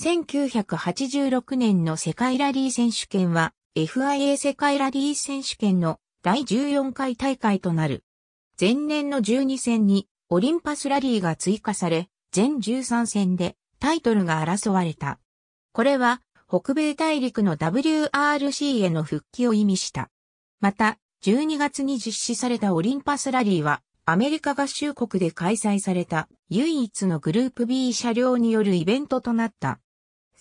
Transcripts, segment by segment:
1986年の世界ラリー選手権は FIA 世界ラリー選手権の第14回大会となる。前年の12戦にオリンパスラリーが追加され、全13戦でタイトルが争われた。これは北米大陸の WRC への復帰を意味した。また、12月に実施されたオリンパスラリーはアメリカ合衆国で開催された唯一のグループ B 車両によるイベントとなった。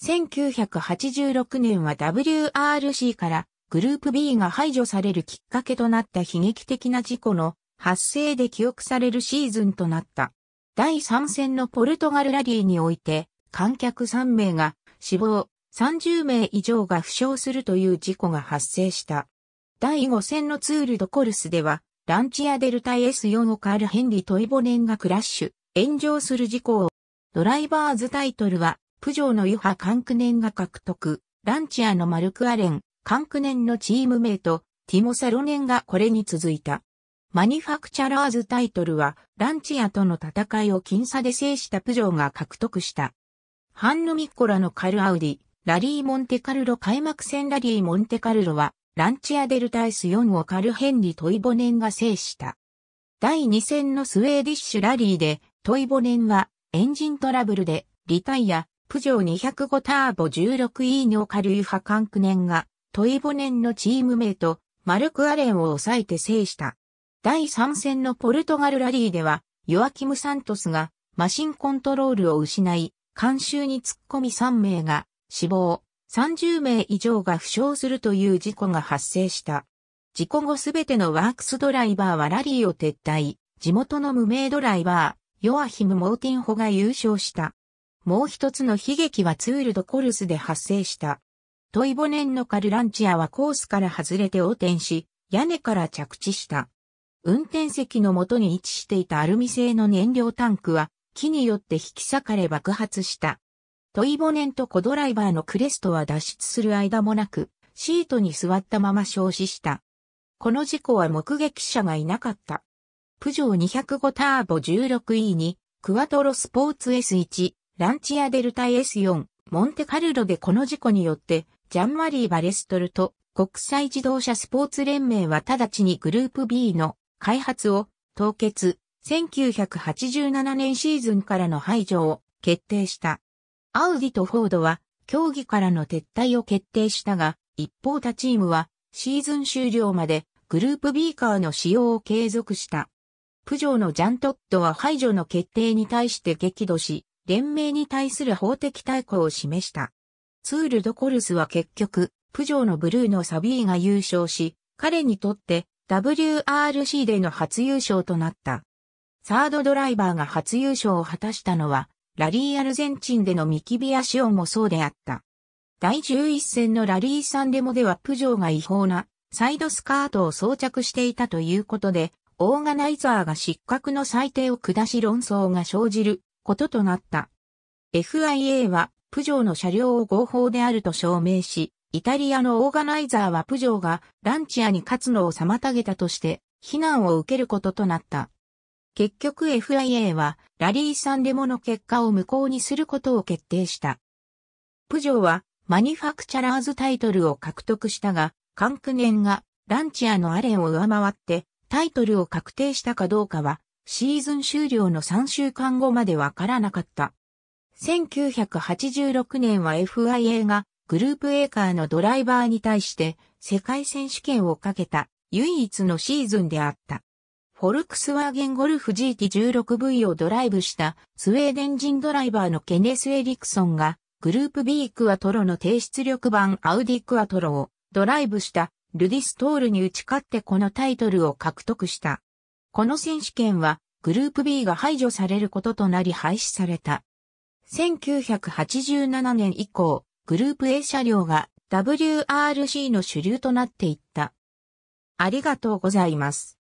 1986年は WRC からグループ B が排除されるきっかけとなった悲劇的な事故の発生で記憶されるシーズンとなった。第3戦のポルトガルラリーにおいて観客3名が死亡、30名以上が負傷するという事故が発生した。第5戦のツールドコルスではランチアデルタ S4 をカールヘンリー・トイボネンがクラッシュ。炎上する事故を。ドライバーズタイトルは、プジョーのユハ・カンクネンが獲得、ランチアのマルク・アレン、カンクネンのチームメイト、ティモ・サロネンがこれに続いた。マニファクチャラーズタイトルは、ランチアとの戦いを僅差で制したプジョーが獲得した。ハンヌ・ミッコラのカル・アウディ、ラリー・モンテカルロ開幕戦ラリー・モンテカルロは、ランチア・デルタイス4をカル・ヘンリ・トイボネンが制した。第2戦のスウェーディッシュラリーで、トイボネンはエンジントラブルでリタイア、プジョー205ターボ 16E の下流派カンクネンがトイボネンのチーム名とマルク・アレンを抑えて制した。第3戦のポルトガルラリーではヨアキム・サントスがマシンコントロールを失い、監修に突っ込み3名が死亡、30名以上が負傷するという事故が発生した。事故後すべてのワークスドライバーはラリーを撤退、地元の無名ドライバヨアヒム・モーティンホが優勝した。もう一つの悲劇はツール・ド・コルスで発生した。トイボネンのカルランチアはコースから外れて横転し、屋根から着地した。運転席の元に位置していたアルミ製の燃料タンクは、木によって引き裂かれ爆発した。トイボネンとコドライバーのクレストは脱出する間もなく、シートに座ったまま焼死した。この事故は目撃者がいなかった。プジョー205ターボ 16E に、クワトロスポーツ S1、ランチアデルタ S4、モンテカルロでこの事故によって、ジャンマリー・バレストルと国際自動車スポーツ連盟は直ちにグループ B の開発を凍結、1987年シーズンからの排除を決定した。アウディとフォードは競技からの撤退を決定したが、一方他チームはシーズン終了までグループ B カーの使用を継続した。九条のジャントットは排除の決定に対して激怒し、連盟に対する法的対抗を示した。ツール・ド・コルスは結局、プジョーのブルーのサビーが優勝し、彼にとって WRC での初優勝となった。サードドライバーが初優勝を果たしたのは、ラリーアルゼンチンでのミキビアシオンもそうであった。第11戦のラリーサンデモではプジョーが違法なサイドスカートを装着していたということで、オーガナイザーが失格の裁定を下し論争が生じることとなった。FIA は、プジョーの車両を合法であると証明し、イタリアのオーガナイザーはプジョーがランチアに勝つのを妨げたとして、非難を受けることとなった。結局 FIA は、ラリーサンレモの結果を無効にすることを決定した。プジョーは、マニファクチャラーズタイトルを獲得したが、関ネ年がランチアのアレンを上回って、タイトルを確定したかどうかは、シーズン終了の3週間後までわからなかった。1986年は FIA がグループ A カーのドライバーに対して世界選手権をかけた唯一のシーズンであった。フォルクスワーゲンゴルフ GT16V をドライブしたスウェーデン人ドライバーのケネス・エリクソンがグループ B クアトロの低出力版アウディクアトロをドライブしたルディストールに打ち勝ってこのタイトルを獲得した。この選手権はグループ B が排除されることとなり廃止された。1987年以降、グループ A 車両が WRC の主流となっていった。ありがとうございます。